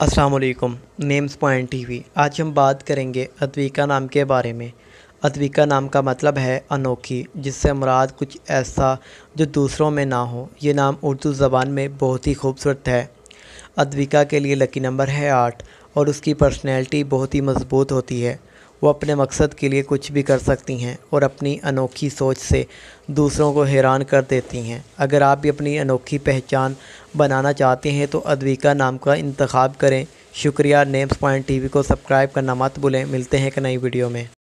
अस्सलाम names point TV आज हम बात करेंगे अद्विका नाम के बारे में अद्विका नाम का मतलब है अनोखी जिससे मुराद कुछ ऐसा जो दूसरों में ना हो ये नाम उर्दू ज़बान में बहुत ही खूबसूरत है अद्विका के लिए लकी नंबर है आठ और उसकी पर्सनैलिटी बहुत ही मजबूत होती है वो अपने मकसद के लिए कुछ भी कर सकती हैं और अपनी अनोखी सोच से दूसरों को हैरान कर देती हैं अगर आप भी अपनी अनोखी पहचान बनाना चाहते हैं तो अद्विका नाम का इंतखब करें शुक्रिया नेम्स पॉइंट टीवी को सब्सक्राइब करना मत भूलें मिलते हैं एक नई वीडियो में